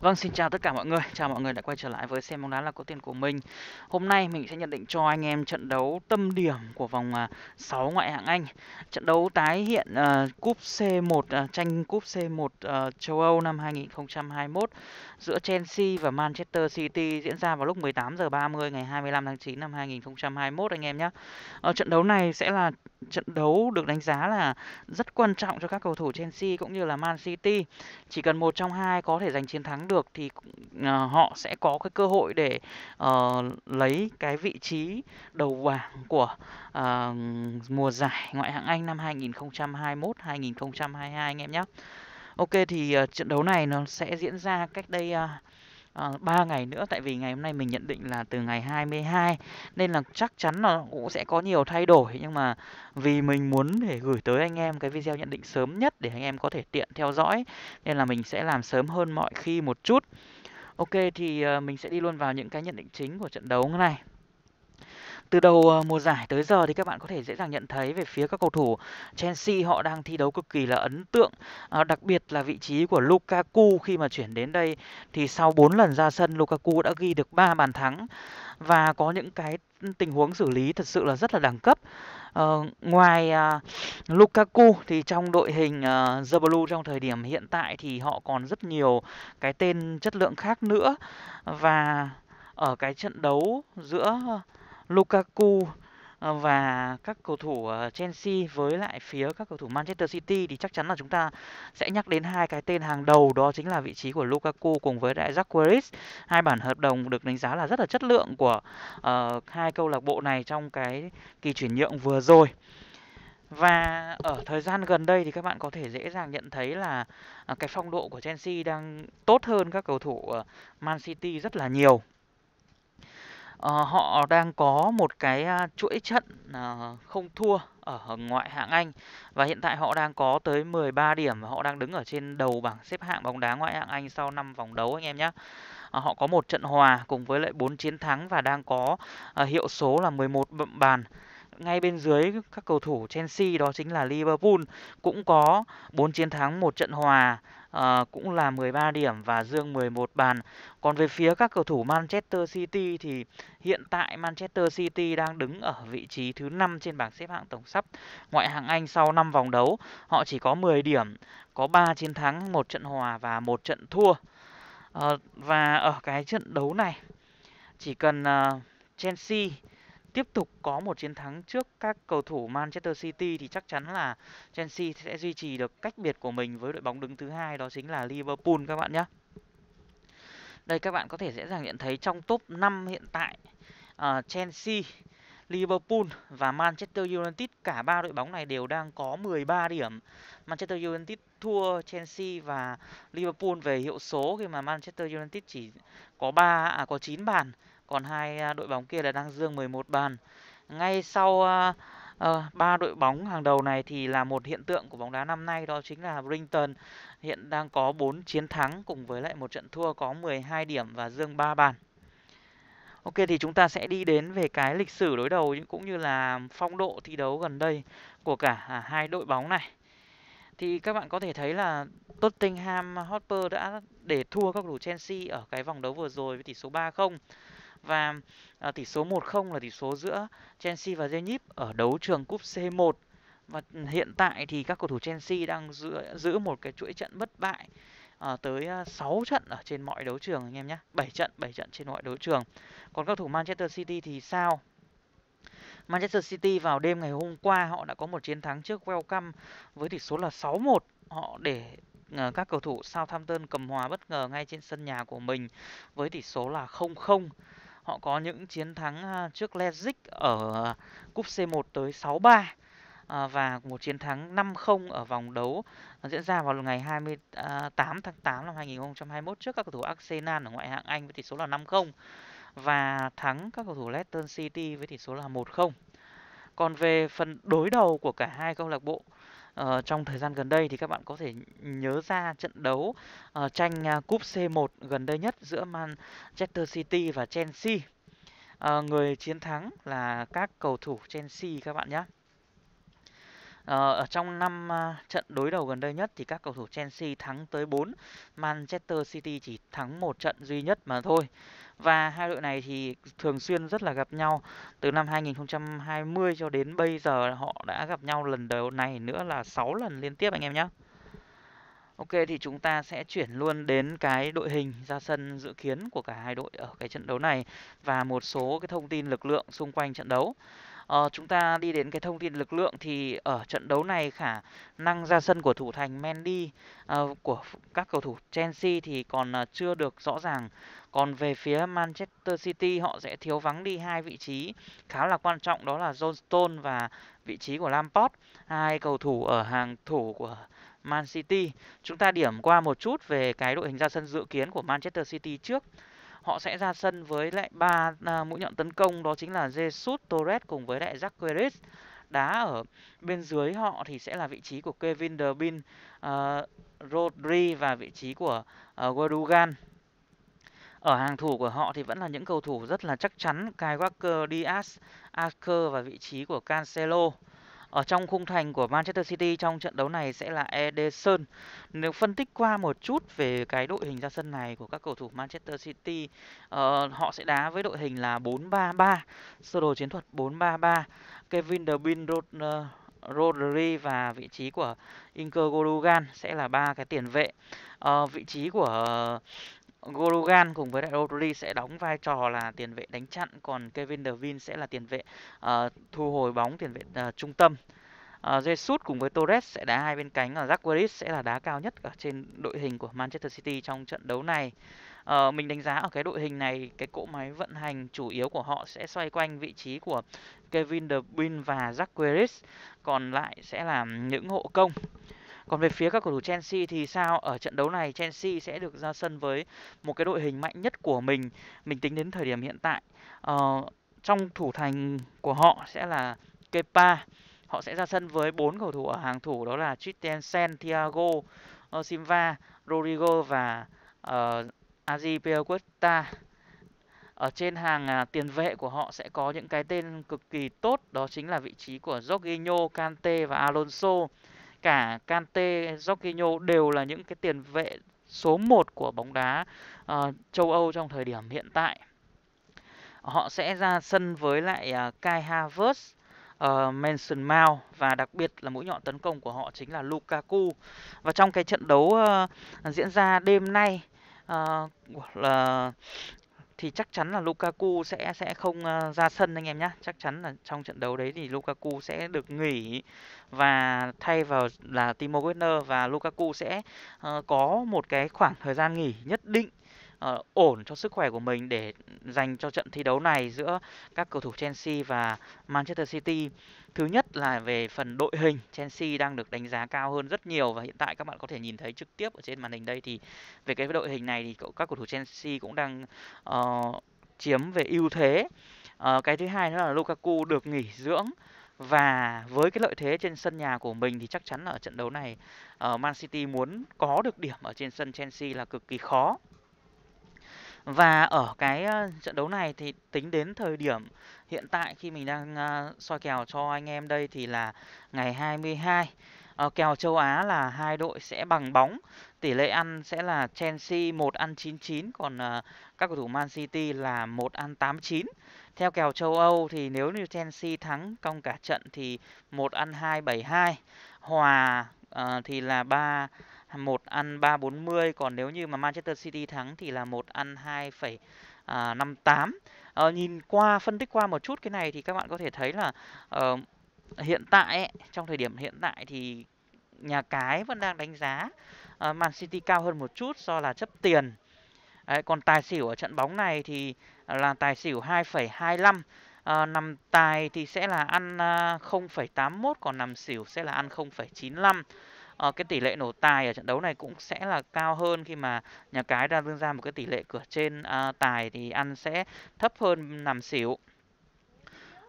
Vâng, xin chào tất cả mọi người. Chào mọi người đã quay trở lại với xem bóng đá là có tiền của mình. Hôm nay mình sẽ nhận định cho anh em trận đấu tâm điểm của vòng 6 à, ngoại hạng Anh. Trận đấu tái hiện uh, cúp C1 uh, à, tranh cúp C1 uh, châu Âu năm 2021 giữa Chelsea và Manchester City diễn ra vào lúc 18 giờ 30 ngày 25 tháng 9 năm 2021 anh em nhé. Uh, trận đấu này sẽ là trận đấu được đánh giá là rất quan trọng cho các cầu thủ Chelsea cũng như là Man City. Chỉ cần một trong hai có thể giành chiến thắng được thì uh, họ sẽ có cái cơ hội để uh, lấy cái vị trí đầu bảng của uh, mùa giải ngoại hạng Anh năm 2021 2022 anh em nhé. Ok thì uh, trận đấu này nó sẽ diễn ra cách đây uh, à, 3 ngày nữa tại vì ngày hôm nay mình nhận định là từ ngày 22 nên là chắc chắn là cũng sẽ có nhiều thay đổi nhưng mà vì mình muốn để gửi tới anh em cái video nhận định sớm nhất để anh em có thể tiện theo dõi nên là mình sẽ làm sớm hơn mọi khi một chút. Ok thì ờ, mình sẽ đi luôn vào những cái nhận định chính của trận đấu này. Từ đầu ờ, mùa giải tới giờ thì các bạn có thể dễ dàng nhận thấy về phía các cầu thủ Chelsea họ đang thi đấu cực kỳ là ấn tượng, à, đặc biệt là vị trí của Lukaku khi mà chuyển đến đây thì sau 4 lần ra sân Lukaku đã ghi được 3 bàn thắng và có những cái tình huống xử lý thật sự là rất là đẳng cấp. Uh, ngoài uh, Lukaku thì trong đội hình uh, The Blue trong thời điểm hiện tại thì họ còn rất nhiều cái tên chất lượng khác nữa và ở cái trận đấu giữa Lukaku ờ, và các cầu thủ ờ, Chelsea với lại phía các cầu thủ Manchester City thì chắc chắn là chúng ta sẽ nhắc đến hai cái tên hàng đầu đó chính là vị trí của Lukaku cùng với đại Jacques hai bản hợp đồng được đánh giá là rất là chất lượng của uh, hai câu lạc bộ này trong cái kỳ chuyển nhượng vừa rồi và ở thời gian gần đây thì các bạn có thể dễ dàng nhận thấy là à, cái phong độ của Chelsea đang tốt hơn các cầu thủ Man City rất là nhiều Ờ, họ đang có một cái chuỗi trận ờ, không thua ở ngoại hạng Anh và hiện tại họ đang có tới 13 điểm và họ đang đứng ở trên đầu bảng xếp hạng bóng đá ngoại hạng Anh sau 5 vòng đấu anh em nhé. Ờ, họ có một trận hòa cùng với lại 4 chiến thắng và đang có hiệu số là 11 bàn ngay bên dưới các cầu thủ Chelsea đó chính là Liverpool cũng có 4 chiến thắng, một trận hòa à, cũng là 13 điểm và dương 11 bàn. Còn về phía các cầu thủ Manchester City thì hiện tại Manchester City đang đứng ở vị trí thứ 5 trên bảng xếp hạng tổng sắp ngoại hạng Anh sau 5 vòng đấu. Họ chỉ có 10 điểm, có 3 chiến thắng, một trận hòa và một trận thua. À, và ở cái trận đấu này chỉ cần uh, Chelsea tiếp tục có một chiến thắng trước các cầu thủ Manchester City thì chắc chắn là Chelsea sẽ duy trì được cách biệt của mình với đội bóng đứng thứ hai đó chính là Liverpool các bạn nhé. Đây các bạn có thể dễ dàng nhận thấy trong top 5 hiện tại uh, Chelsea, Liverpool và Manchester United cả ba đội bóng này đều đang có 13 điểm. Manchester United thua Chelsea và Liverpool về hiệu số khi mà Manchester United chỉ có 3 à có 9 bàn còn hai à, đội bóng kia là đang dương 11 bàn ngay sau à, ờ, ba uh, đội bóng hàng đầu này thì là một hiện tượng của bóng đá năm nay đó chính là Brinton hiện đang có 4 chiến thắng cùng với lại một trận thua có 12 điểm và dương 3 bàn. Ok thì chúng ta sẽ đi đến về cái lịch sử đối đầu cũng như là phong độ thi đấu gần đây của cả à, hai đội bóng này. Thì các bạn có thể thấy là Tottenham Hotspur đã để thua các đủ Chelsea ở cái vòng đấu vừa rồi với tỷ số 3-0 và à, tỷ số 1-0 là tỷ số giữa Chelsea và Zenit ở đấu trường cúp C1 và hiện tại thì các cầu thủ Chelsea đang giữ, giữ một cái chuỗi trận bất bại à, tới 6 à, trận ở trên mọi đấu trường anh em nhé 7 trận 7 trận trên mọi đấu trường còn các thủ Manchester City thì sao Manchester City vào đêm ngày hôm qua họ đã có một chiến thắng trước Welcome với tỷ số là 6-1 họ để à, các cầu thủ Southampton cầm hòa bất ngờ ngay trên sân nhà của mình với tỷ số là 0-0 họ có những chiến thắng à, trước Leipzig ở cúp C1 tới 6-3 à, và một chiến thắng 5-0 ở vòng đấu diễn ra vào ngày 28 tháng 8 năm 2021 trước các cầu thủ Arsenal ở ngoại hạng Anh với tỷ số là 5-0 và thắng các cầu thủ Leicester City với tỷ số là 1-0. Còn về phần đối đầu của cả hai câu lạc bộ uh, trong thời gian gần đây thì các bạn có thể nhớ ra trận đấu uh, tranh uh, cúp C1 gần đây nhất giữa Manchester City và Chelsea. Uh, người chiến thắng là các cầu thủ Chelsea các bạn nhé. Ờ, ở trong năm à, trận đối đầu gần đây nhất thì các cầu thủ Chelsea thắng tới 4, Manchester City chỉ thắng một trận duy nhất mà thôi. Và hai đội này thì thường xuyên rất là gặp nhau. Từ năm 2020 cho đến bây giờ họ đã gặp nhau lần đầu này nữa là 6 lần liên tiếp anh em nhé. Ok thì chúng ta sẽ chuyển luôn đến cái đội hình ra sân dự kiến của cả hai đội ở cái trận đấu này và một số cái thông tin lực lượng xung quanh trận đấu. Ờ, chúng ta đi đến cái thông tin lực lượng thì ở trận đấu này khả năng ra sân của thủ thành Mendy uh, của các cầu thủ Chelsea thì còn uh, chưa được rõ ràng. Còn về phía Manchester City họ sẽ thiếu vắng đi hai vị trí khá là quan trọng đó là John Stone và vị trí của Lampard, hai cầu thủ ở hàng thủ của Man City. Chúng ta điểm qua một chút về cái đội hình ra sân dự kiến của Manchester City trước họ sẽ ra sân với lại ba à, mũi nhọn tấn công đó chính là Jesus Torres cùng với lại Jaqueris đá ở bên dưới họ thì sẽ là vị trí của Kevin De Bruyne, uh, Rodri và vị trí của uh, Guardiola. Ở hàng thủ của họ thì vẫn là những cầu thủ rất là chắc chắn, Kai Walker, Diaz, Archer và vị trí của Cancelo ở trong khung thành của Manchester City trong trận đấu này sẽ là Ederson. Nếu phân tích qua một chút về cái đội hình ra sân này của các cầu thủ Manchester City, uh, họ sẽ đá với đội hình là 4-3-3, sơ đồ chiến thuật 4-3-3. Kevin De Bruyne, Rod, uh, Rodri và vị trí của Inker Gorugan sẽ là ba cái tiền vệ. Uh, vị trí của uh, Gorogan cùng với lại Rodri sẽ đóng vai trò là tiền vệ đánh chặn còn Kevin De Bruyne sẽ là tiền vệ uh, thu hồi bóng tiền vệ uh, trung tâm. Uh, Jesus cùng với Torres sẽ đá hai bên cánh và Zakaris sẽ là đá cao nhất ở trên đội hình của Manchester City trong trận đấu này. Uh, mình đánh giá ở cái đội hình này cái cỗ máy vận hành chủ yếu của họ sẽ xoay quanh vị trí của Kevin De Bruyne và Zakaris còn lại sẽ là những hộ công còn về phía các cầu thủ Chelsea thì sao? Ở trận đấu này Chelsea sẽ được ra sân với một cái đội hình mạnh nhất của mình, mình tính đến thời điểm hiện tại. Ờ, trong thủ thành của họ sẽ là Kepa. Họ sẽ ra sân với bốn cầu thủ ở hàng thủ đó là Christensen, Thiago, ờ, Silva, Rodrigo và uh, ờ, Azi ở trên hàng à, tiền vệ của họ sẽ có những cái tên cực kỳ tốt đó chính là vị trí của Jorginho, Kante và Alonso cả Kante, Jorginho đều là những cái tiền vệ số 1 của bóng đá uh, châu Âu trong thời điểm hiện tại. Họ sẽ ra sân với lại uh, Kai Havertz, uh, Mason Mount và đặc biệt là mũi nhọn tấn công của họ chính là Lukaku. Và trong cái trận đấu uh, diễn ra đêm nay uh, là thì chắc chắn là Lukaku sẽ sẽ không ờ, ra sân anh em nhé chắc chắn là trong trận đấu đấy thì Lukaku sẽ được nghỉ và thay vào là Timo Werner và Lukaku sẽ uh, có một cái khoảng thời gian nghỉ nhất định uh, ổn cho sức khỏe của mình để dành cho trận thi đấu này giữa các cầu thủ Chelsea và Manchester City. Thứ nhất là về phần đội hình, Chelsea đang được đánh giá cao hơn rất nhiều và hiện tại các bạn có thể nhìn thấy trực tiếp ở trên màn hình đây thì về cái đội hình này thì các cầu thủ Chelsea cũng đang uh, chiếm về ưu thế. Uh, cái thứ hai nữa là Lukaku được nghỉ dưỡng và với cái lợi thế trên sân nhà của mình thì chắc chắn là ở trận đấu này uh, Man City muốn có được điểm ở trên sân Chelsea là cực kỳ khó. Và ở cái ờ, trận đấu này thì tính đến thời điểm hiện tại khi mình đang ờ, soi kèo cho anh em đây thì là ngày 22 ờ, kèo châu Á là hai đội sẽ bằng bóng. Tỷ lệ ăn sẽ là Chelsea 1 ăn 99 còn các cầu thủ Man City là 1 ăn 89. Theo kèo châu Âu thì nếu như Chelsea thắng trong cả trận thì 1 ăn 272, hòa uh, thì là 3 một ăn 340 còn nếu như mà Manchester City thắng thì là một ăn 2,58. À, uh, nhìn qua phân tích qua một chút cái này thì các bạn có thể thấy là uh, hiện tại ấy, trong thời điểm hiện tại thì nhà cái vẫn đang đánh giá uh, Man City cao hơn một chút do là chấp tiền. Đấy, còn tài xỉu ở trận bóng này thì là tài xỉu 2,25 à, nằm tài thì sẽ là ăn 0,81 còn nằm xỉu sẽ là ăn 0,95 à, cái tỷ lệ nổ tài ở trận đấu này cũng sẽ là cao hơn khi mà nhà cái đang đưa ra một cái tỷ lệ cửa trên à, tài thì ăn sẽ thấp hơn nằm xỉu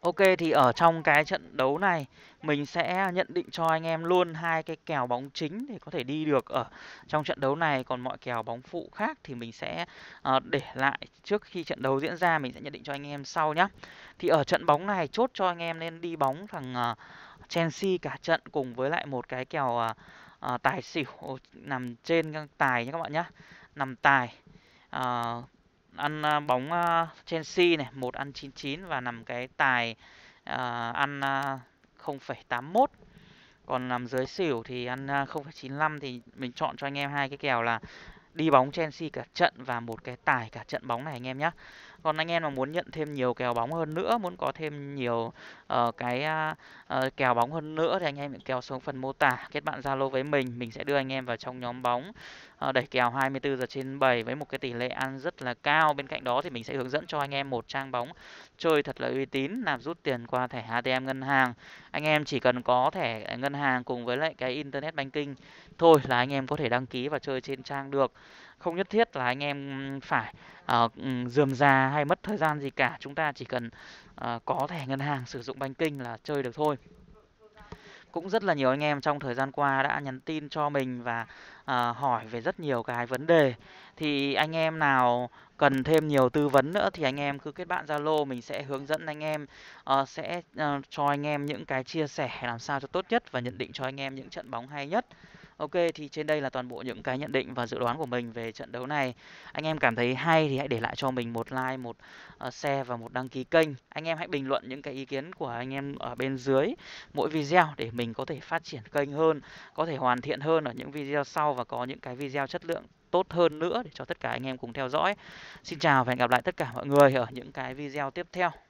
Ok thì ở trong cái trận đấu này mình sẽ nhận định cho anh em luôn hai cái kèo bóng chính để có thể đi được ở trong trận đấu này còn mọi kèo bóng phụ khác thì mình sẽ uh, để lại trước khi trận đấu diễn ra mình sẽ nhận định cho anh em sau nhé. Thì ở trận bóng này chốt cho anh em nên đi bóng thằng uh, Chelsea cả trận cùng với lại một cái kèo à, à, tài xỉu nằm trên tài nhé các bạn nhé nằm tài à, ăn à, bóng à, Chelsea này một ăn 99 và nằm cái tài à, ăn à, 0,81 còn nằm dưới xỉu thì ăn 0,95 à, thì mình chọn cho anh em hai cái kèo là đi bóng Chelsea cả trận và một cái tài cả trận bóng này anh em nhé còn anh em mà muốn nhận thêm nhiều kèo bóng hơn nữa muốn có thêm nhiều uh, cái uh, kèo bóng hơn nữa thì anh em kèo xuống phần mô tả kết bạn zalo với mình mình sẽ đưa anh em vào trong nhóm bóng uh, đẩy kèo 24 giờ trên 7 với một cái tỷ lệ ăn rất là cao bên cạnh đó thì mình sẽ hướng dẫn cho anh em một trang bóng chơi thật là uy tín làm rút tiền qua thẻ ATM ngân hàng anh em chỉ cần có thẻ ngân hàng cùng với lại cái internet banking thôi là anh em có thể đăng ký và chơi trên trang được không nhất thiết là anh em phải uh, dườm già hay mất thời gian gì cả chúng ta chỉ cần uh, có thẻ ngân hàng sử dụng banking là chơi được thôi cũng rất là nhiều anh em trong thời gian qua đã nhắn tin cho mình và à, hỏi về rất nhiều cái vấn đề thì anh em nào cần thêm nhiều tư vấn nữa thì anh em cứ kết bạn Zalo mình sẽ hướng dẫn anh em à, sẽ à, cho anh em những cái chia sẻ làm sao cho tốt nhất và nhận định cho anh em những trận bóng hay nhất Ok thì trên đây là toàn bộ những cái nhận định và dự đoán của mình về trận đấu này. Anh em cảm thấy hay thì hãy để lại cho mình một like, một uh, share và một đăng ký kênh. Anh em hãy bình luận những cái ý kiến của anh em ở bên dưới mỗi video để mình có thể phát triển kênh hơn, có thể hoàn thiện hơn ở những video sau và có những cái video chất lượng tốt hơn nữa để cho tất cả anh em cùng theo dõi. Xin chào và hẹn gặp lại tất cả mọi người ở những cái video tiếp theo.